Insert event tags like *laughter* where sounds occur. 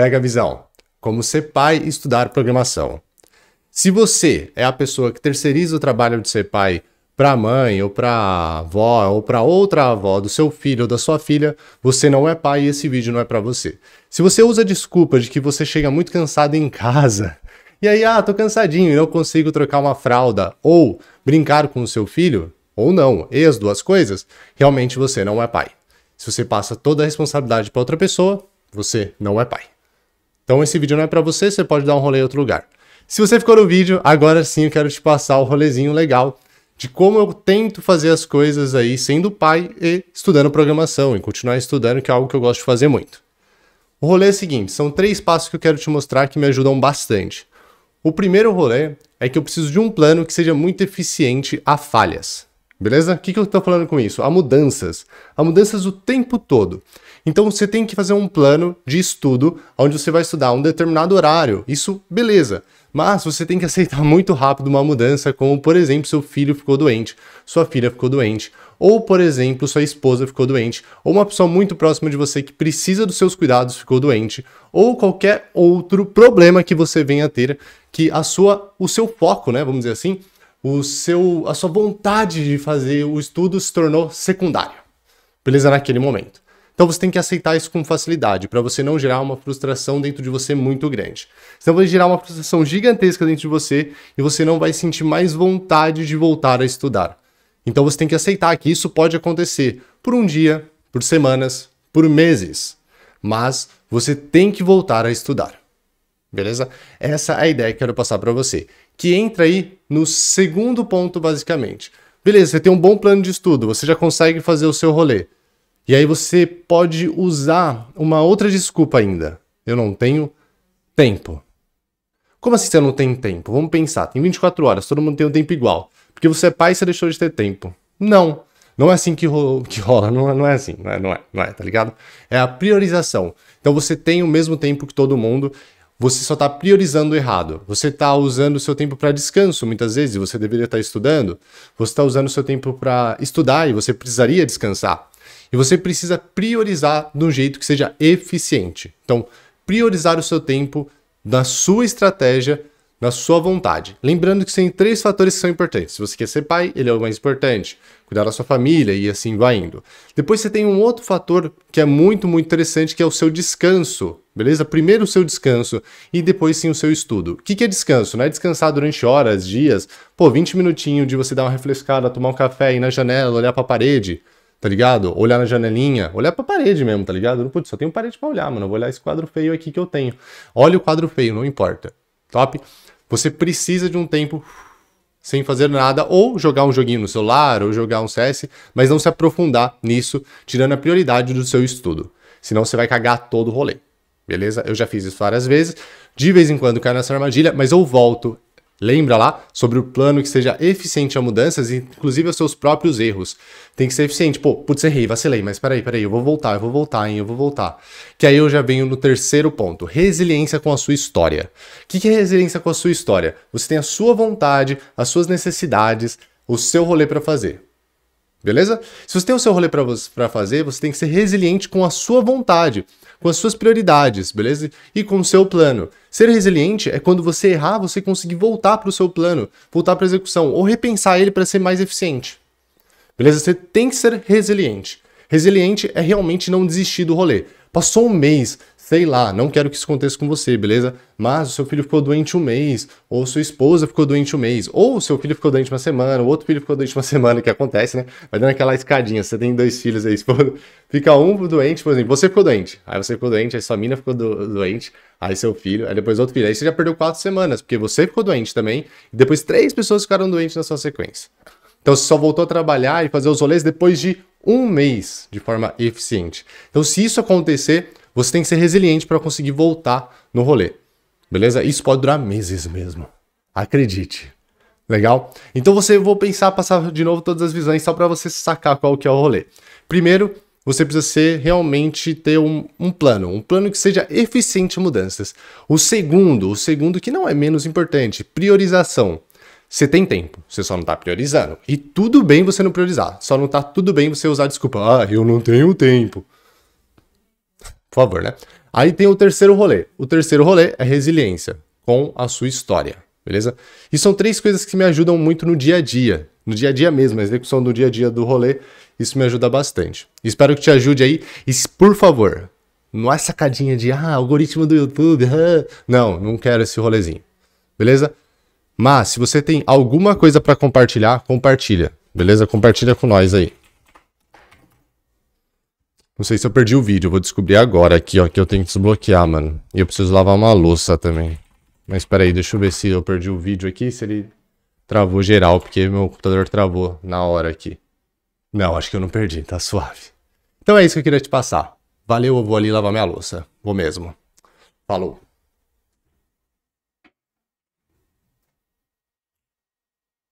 Pega a visão. Como ser pai e estudar programação. Se você é a pessoa que terceiriza o trabalho de ser pai para a mãe ou para a avó ou para outra avó do seu filho ou da sua filha, você não é pai e esse vídeo não é para você. Se você usa a desculpa de que você chega muito cansado em casa e aí, ah, tô cansadinho e não consigo trocar uma fralda ou brincar com o seu filho, ou não, e as duas coisas, realmente você não é pai. Se você passa toda a responsabilidade para outra pessoa, você não é pai. Então esse vídeo não é para você, você pode dar um rolê em outro lugar. Se você ficou no vídeo, agora sim eu quero te passar o rolezinho legal de como eu tento fazer as coisas aí sendo pai e estudando programação e continuar estudando, que é algo que eu gosto de fazer muito. O rolê é o seguinte, são três passos que eu quero te mostrar que me ajudam bastante. O primeiro rolê é que eu preciso de um plano que seja muito eficiente a falhas. Beleza? O que, que eu estou falando com isso? Há mudanças. Há mudanças o tempo todo. Então você tem que fazer um plano de estudo onde você vai estudar um determinado horário. Isso, beleza. Mas você tem que *laughs* aceitar muito rápido uma mudança, como por exemplo, seu filho ficou doente, sua filha ficou doente, ou por exemplo, sua esposa ficou doente, ou uma pessoa muito próxima de você que precisa dos seus cuidados ficou doente, ou qualquer outro problema que você venha a ter que a sua o seu foco, né, vamos dizer assim, o seu, a sua vontade de fazer o estudo se tornou secundária, beleza? Naquele momento. Então você tem que aceitar isso com facilidade, para você não gerar uma frustração dentro de você muito grande. Senão vai gerar uma frustração gigantesca dentro de você e você não vai sentir mais vontade de voltar a estudar. Então você tem que aceitar que isso pode acontecer por um dia, por semanas, por meses, mas você tem que voltar a estudar. Beleza? Essa é a ideia que eu quero passar para você que entra aí no segundo ponto, basicamente. Beleza, você tem um bom plano de estudo, você já consegue fazer o seu rolê. E aí você pode usar uma outra desculpa ainda. Eu não tenho tempo. Como assim você não tem tempo? Vamos pensar, tem 24 horas, todo mundo tem um tempo igual. Porque você é pai e você deixou de ter tempo. Não. Não é assim que, ro que rola, não, é, não é assim, não é, não é, não é, tá ligado? É a priorização. Então você tem o mesmo tempo que todo mundo, você só está priorizando errado. Você está usando o seu tempo para descanso muitas vezes, e você deveria estar tá estudando. Você está usando o seu tempo para estudar e você precisaria descansar. E você precisa priorizar de um jeito que seja eficiente. Então, priorizar o seu tempo na sua estratégia, na sua vontade. Lembrando que tem três fatores que são importantes. Se você quer ser pai, ele é o mais importante. Cuidar da sua família e assim vai indo. Depois você tem um outro fator que é muito, muito interessante, que é o seu descanso beleza? Primeiro o seu descanso e depois sim o seu estudo. O que, que é descanso? Não é descansar durante horas, dias, pô, 20 minutinhos de você dar uma refrescada, tomar um café, ir na janela, olhar para a parede, tá ligado? Olhar na janelinha, olhar pra parede mesmo, tá ligado? Putz, só tenho parede pra olhar, mano, vou olhar esse quadro feio aqui que eu tenho. Olha o quadro feio, não importa, top? Você precisa de um tempo sem fazer nada, ou jogar um joguinho no celular, ou jogar um CS, mas não se aprofundar nisso, tirando a prioridade do seu estudo. Senão você vai cagar todo o rolê beleza? Eu já fiz isso várias vezes, de vez em quando cai nessa armadilha, mas eu volto. Lembra lá sobre o plano que seja eficiente a mudanças, inclusive aos seus próprios erros. Tem que ser eficiente. Pô, putz, errei, vacilei, mas peraí, peraí, eu vou voltar, eu vou voltar, hein, eu vou voltar. Que aí eu já venho no terceiro ponto: resiliência com a sua história. O que, que é resiliência com a sua história? Você tem a sua vontade, as suas necessidades, o seu rolê para fazer. Beleza? Se você tem o seu rolê para fazer, você tem que ser resiliente com a sua vontade, com as suas prioridades, beleza? E com o seu plano. Ser resiliente é quando você errar, você conseguir voltar para o seu plano, voltar para a execução ou repensar ele para ser mais eficiente. Beleza? Você tem que ser resiliente. Resiliente é realmente não desistir do rolê. Passou um mês, sei lá, não quero que isso aconteça com você, beleza? Mas o seu filho ficou doente um mês, ou sua esposa ficou doente um mês, ou o seu filho ficou doente uma semana, o outro filho ficou doente uma *laughs* semana, que acontece, né? Vai dando aquela escadinha, você tem dois filhos aí, *laughs* fica um doente, por exemplo, você ficou doente, aí você ficou doente, aí sua mina ficou do doente, aí seu filho, aí depois outro filho, aí você já perdeu quatro semanas, porque você ficou doente também, e depois três pessoas ficaram doentes na sua sequência. Então você só voltou a trabalhar e fazer os rolês depois de um mês de forma eficiente. Então, se isso acontecer, você tem que ser resiliente para conseguir voltar no rolê. Beleza? Isso pode durar meses mesmo. Acredite. Legal? Então você vou pensar, passar de novo todas as visões só para você sacar qual que é o rolê. Primeiro, você precisa ser realmente ter um, um, plano, um plano que seja eficiente em mudanças. O segundo, o segundo que não é menos importante, priorização. Você tem tempo, você só não está priorizando. E tudo bem você não priorizar, só não está tudo bem você usar desculpa, ah, eu não tenho tempo por favor, né? Aí tem o terceiro rolê. O terceiro rolê é resiliência com a sua história, beleza? E são três coisas que me ajudam muito no dia a dia, no dia a dia mesmo, a execução do dia a dia do rolê, isso me ajuda bastante. Espero que te ajude aí. E por favor, não é sacadinha de ah, algoritmo do YouTube. Ah. Não, não quero esse rolezinho. Beleza? Mas se você tem alguma coisa para compartilhar, compartilha. Beleza? Compartilha com nós aí. Não sei se eu perdi o vídeo, eu vou descobrir agora aqui, ó, que eu tenho que desbloquear, mano. E eu preciso lavar uma louça também. Mas peraí, deixa eu ver se eu perdi o vídeo aqui, se ele travou geral, porque meu computador travou na hora aqui. Não, acho que eu não perdi, tá suave. Então é isso que eu queria te passar. Valeu, eu vou ali lavar minha louça. Vou mesmo. Falou.